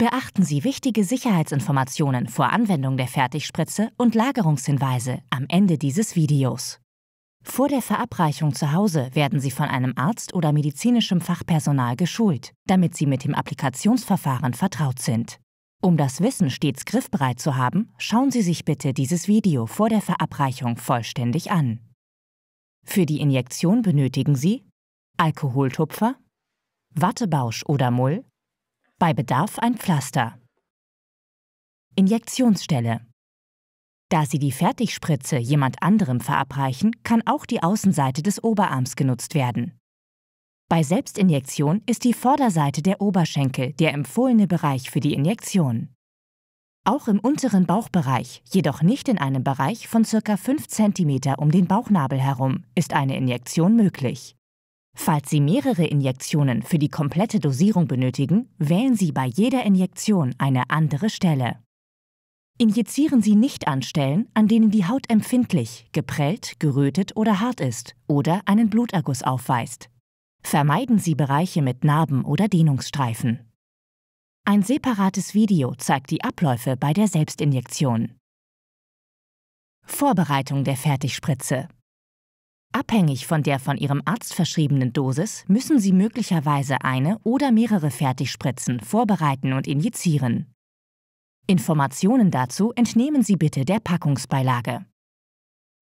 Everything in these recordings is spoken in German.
Beachten Sie wichtige Sicherheitsinformationen vor Anwendung der Fertigspritze und Lagerungshinweise am Ende dieses Videos. Vor der Verabreichung zu Hause werden Sie von einem Arzt oder medizinischem Fachpersonal geschult, damit Sie mit dem Applikationsverfahren vertraut sind. Um das Wissen stets griffbereit zu haben, schauen Sie sich bitte dieses Video vor der Verabreichung vollständig an. Für die Injektion benötigen Sie Alkoholtupfer, Wattebausch oder Mull, bei Bedarf ein Pflaster. Injektionsstelle. Da Sie die Fertigspritze jemand anderem verabreichen, kann auch die Außenseite des Oberarms genutzt werden. Bei Selbstinjektion ist die Vorderseite der Oberschenkel der empfohlene Bereich für die Injektion. Auch im unteren Bauchbereich, jedoch nicht in einem Bereich von ca. 5 cm um den Bauchnabel herum, ist eine Injektion möglich. Falls Sie mehrere Injektionen für die komplette Dosierung benötigen, wählen Sie bei jeder Injektion eine andere Stelle. Injizieren Sie nicht an Stellen, an denen die Haut empfindlich, geprellt, gerötet oder hart ist oder einen Bluterguss aufweist. Vermeiden Sie Bereiche mit Narben oder Dehnungsstreifen. Ein separates Video zeigt die Abläufe bei der Selbstinjektion. Vorbereitung der Fertigspritze Abhängig von der von Ihrem Arzt verschriebenen Dosis müssen Sie möglicherweise eine oder mehrere Fertigspritzen vorbereiten und injizieren. Informationen dazu entnehmen Sie bitte der Packungsbeilage.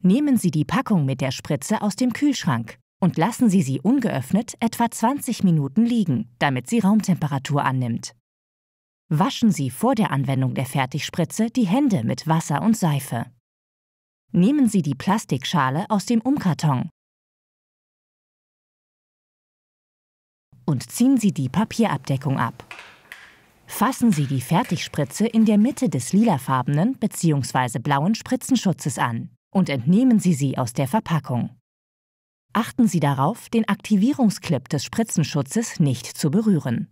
Nehmen Sie die Packung mit der Spritze aus dem Kühlschrank und lassen Sie sie ungeöffnet etwa 20 Minuten liegen, damit sie Raumtemperatur annimmt. Waschen Sie vor der Anwendung der Fertigspritze die Hände mit Wasser und Seife. Nehmen Sie die Plastikschale aus dem Umkarton und ziehen Sie die Papierabdeckung ab. Fassen Sie die Fertigspritze in der Mitte des lilafarbenen bzw. blauen Spritzenschutzes an und entnehmen Sie sie aus der Verpackung. Achten Sie darauf, den Aktivierungsclip des Spritzenschutzes nicht zu berühren.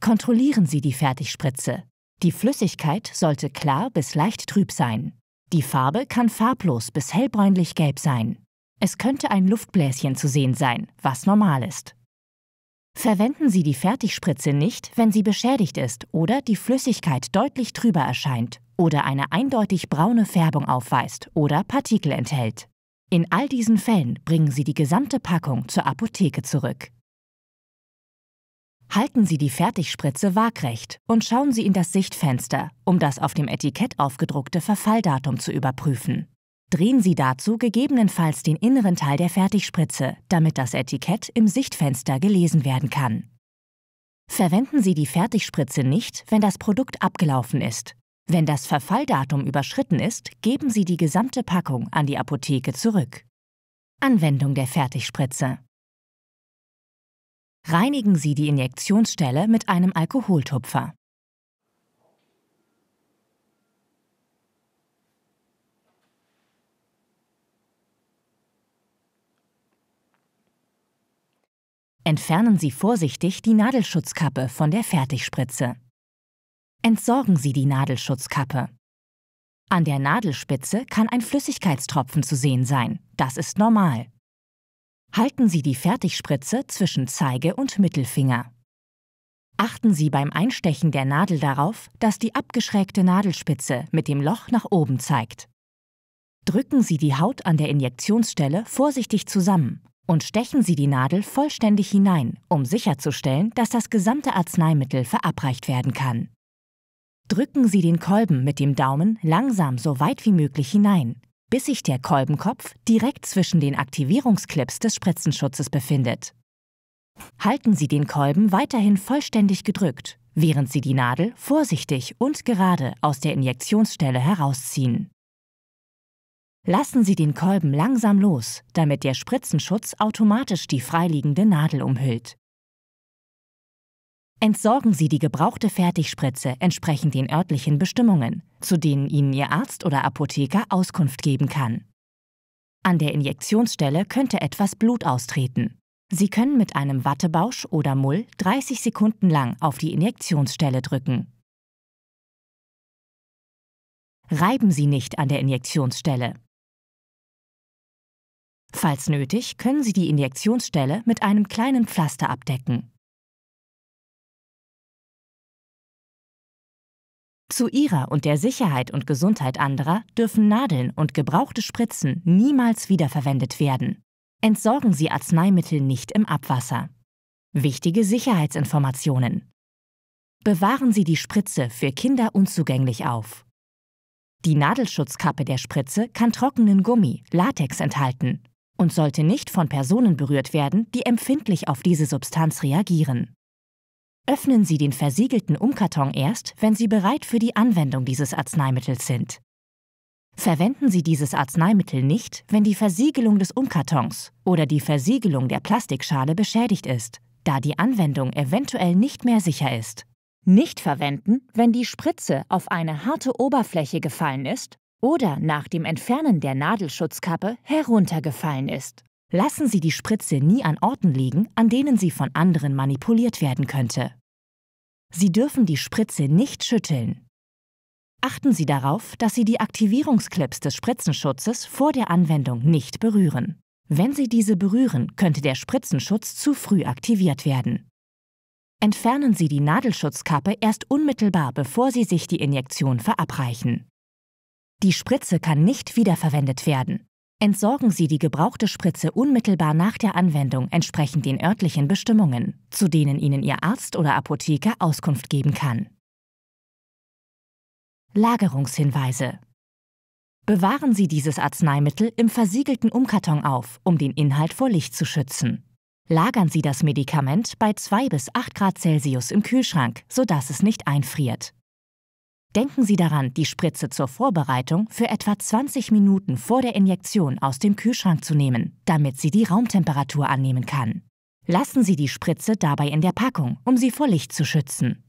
Kontrollieren Sie die Fertigspritze. Die Flüssigkeit sollte klar bis leicht trüb sein. Die Farbe kann farblos bis hellbräunlich gelb sein. Es könnte ein Luftbläschen zu sehen sein, was normal ist. Verwenden Sie die Fertigspritze nicht, wenn sie beschädigt ist oder die Flüssigkeit deutlich trüber erscheint oder eine eindeutig braune Färbung aufweist oder Partikel enthält. In all diesen Fällen bringen Sie die gesamte Packung zur Apotheke zurück. Halten Sie die Fertigspritze waagrecht und schauen Sie in das Sichtfenster, um das auf dem Etikett aufgedruckte Verfalldatum zu überprüfen. Drehen Sie dazu gegebenenfalls den inneren Teil der Fertigspritze, damit das Etikett im Sichtfenster gelesen werden kann. Verwenden Sie die Fertigspritze nicht, wenn das Produkt abgelaufen ist. Wenn das Verfalldatum überschritten ist, geben Sie die gesamte Packung an die Apotheke zurück. Anwendung der Fertigspritze Reinigen Sie die Injektionsstelle mit einem Alkoholtupfer. Entfernen Sie vorsichtig die Nadelschutzkappe von der Fertigspritze. Entsorgen Sie die Nadelschutzkappe. An der Nadelspitze kann ein Flüssigkeitstropfen zu sehen sein. Das ist normal. Halten Sie die Fertigspritze zwischen Zeige und Mittelfinger. Achten Sie beim Einstechen der Nadel darauf, dass die abgeschrägte Nadelspitze mit dem Loch nach oben zeigt. Drücken Sie die Haut an der Injektionsstelle vorsichtig zusammen und stechen Sie die Nadel vollständig hinein, um sicherzustellen, dass das gesamte Arzneimittel verabreicht werden kann. Drücken Sie den Kolben mit dem Daumen langsam so weit wie möglich hinein bis sich der Kolbenkopf direkt zwischen den Aktivierungsclips des Spritzenschutzes befindet. Halten Sie den Kolben weiterhin vollständig gedrückt, während Sie die Nadel vorsichtig und gerade aus der Injektionsstelle herausziehen. Lassen Sie den Kolben langsam los, damit der Spritzenschutz automatisch die freiliegende Nadel umhüllt. Entsorgen Sie die gebrauchte Fertigspritze entsprechend den örtlichen Bestimmungen, zu denen Ihnen Ihr Arzt oder Apotheker Auskunft geben kann. An der Injektionsstelle könnte etwas Blut austreten. Sie können mit einem Wattebausch oder Mull 30 Sekunden lang auf die Injektionsstelle drücken. Reiben Sie nicht an der Injektionsstelle. Falls nötig, können Sie die Injektionsstelle mit einem kleinen Pflaster abdecken. Zu ihrer und der Sicherheit und Gesundheit anderer dürfen Nadeln und gebrauchte Spritzen niemals wiederverwendet werden. Entsorgen Sie Arzneimittel nicht im Abwasser. Wichtige Sicherheitsinformationen. Bewahren Sie die Spritze für Kinder unzugänglich auf. Die Nadelschutzkappe der Spritze kann trockenen Gummi, Latex enthalten und sollte nicht von Personen berührt werden, die empfindlich auf diese Substanz reagieren. Öffnen Sie den versiegelten Umkarton erst, wenn Sie bereit für die Anwendung dieses Arzneimittels sind. Verwenden Sie dieses Arzneimittel nicht, wenn die Versiegelung des Umkartons oder die Versiegelung der Plastikschale beschädigt ist, da die Anwendung eventuell nicht mehr sicher ist. Nicht verwenden, wenn die Spritze auf eine harte Oberfläche gefallen ist oder nach dem Entfernen der Nadelschutzkappe heruntergefallen ist. Lassen Sie die Spritze nie an Orten liegen, an denen sie von anderen manipuliert werden könnte. Sie dürfen die Spritze nicht schütteln. Achten Sie darauf, dass Sie die Aktivierungsklips des Spritzenschutzes vor der Anwendung nicht berühren. Wenn Sie diese berühren, könnte der Spritzenschutz zu früh aktiviert werden. Entfernen Sie die Nadelschutzkappe erst unmittelbar, bevor Sie sich die Injektion verabreichen. Die Spritze kann nicht wiederverwendet werden. Entsorgen Sie die gebrauchte Spritze unmittelbar nach der Anwendung entsprechend den örtlichen Bestimmungen, zu denen Ihnen Ihr Arzt oder Apotheker Auskunft geben kann. Lagerungshinweise Bewahren Sie dieses Arzneimittel im versiegelten Umkarton auf, um den Inhalt vor Licht zu schützen. Lagern Sie das Medikament bei 2 bis 8 Grad Celsius im Kühlschrank, sodass es nicht einfriert. Denken Sie daran, die Spritze zur Vorbereitung für etwa 20 Minuten vor der Injektion aus dem Kühlschrank zu nehmen, damit sie die Raumtemperatur annehmen kann. Lassen Sie die Spritze dabei in der Packung, um sie vor Licht zu schützen.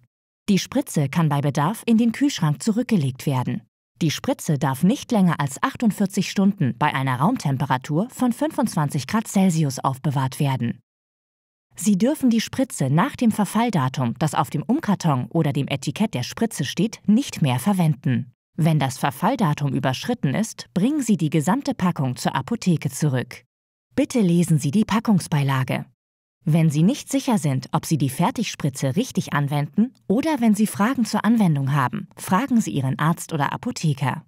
Die Spritze kann bei Bedarf in den Kühlschrank zurückgelegt werden. Die Spritze darf nicht länger als 48 Stunden bei einer Raumtemperatur von 25 Grad Celsius aufbewahrt werden. Sie dürfen die Spritze nach dem Verfalldatum, das auf dem Umkarton oder dem Etikett der Spritze steht, nicht mehr verwenden. Wenn das Verfalldatum überschritten ist, bringen Sie die gesamte Packung zur Apotheke zurück. Bitte lesen Sie die Packungsbeilage. Wenn Sie nicht sicher sind, ob Sie die Fertigspritze richtig anwenden oder wenn Sie Fragen zur Anwendung haben, fragen Sie Ihren Arzt oder Apotheker.